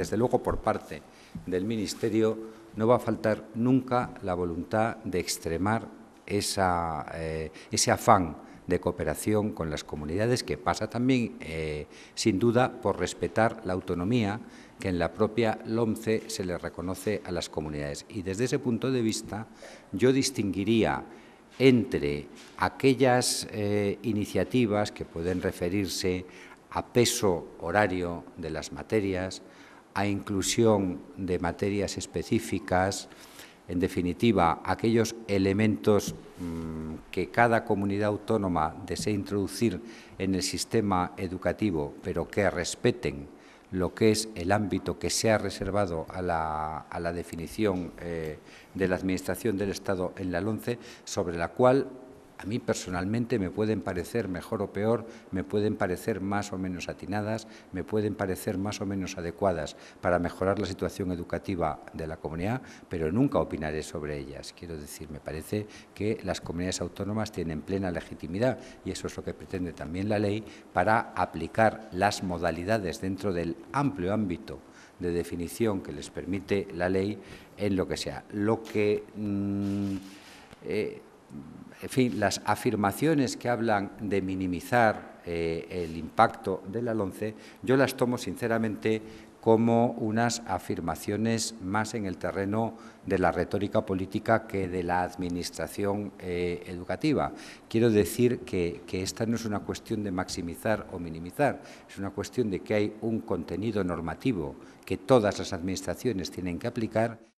desde luego por parte del Ministerio, no va a faltar nunca la voluntad de extremar eh, ese afán de cooperación con las comunidades, que pasa también, eh, sin duda, por respetar la autonomía que en la propia LOMCE se le reconoce a las comunidades. Y desde ese punto de vista, yo distinguiría entre aquellas eh, iniciativas que pueden referirse a peso horario de las materias, a inclusión de materias específicas, en definitiva, aquellos elementos mm, que cada comunidad autónoma desee introducir en el sistema educativo, pero que respeten lo que es el ámbito que se ha reservado a la, a la definición eh, de la Administración del Estado en la LONCE, sobre la cual a mí personalmente me pueden parecer mejor o peor, me pueden parecer más o menos atinadas, me pueden parecer más o menos adecuadas para mejorar la situación educativa de la comunidad, pero nunca opinaré sobre ellas. Quiero decir, me parece que las comunidades autónomas tienen plena legitimidad y eso es lo que pretende también la ley para aplicar las modalidades dentro del amplio ámbito de definición que les permite la ley en lo que sea. Lo que mm, eh, en fin, las afirmaciones que hablan de minimizar eh, el impacto de alonce, yo las tomo sinceramente como unas afirmaciones más en el terreno de la retórica política que de la administración eh, educativa. Quiero decir que, esta no es una cuestión de maximizar o minimizar, es una cuestión de que hay un contenido normativo que todas las administraciones tienen que aplicar.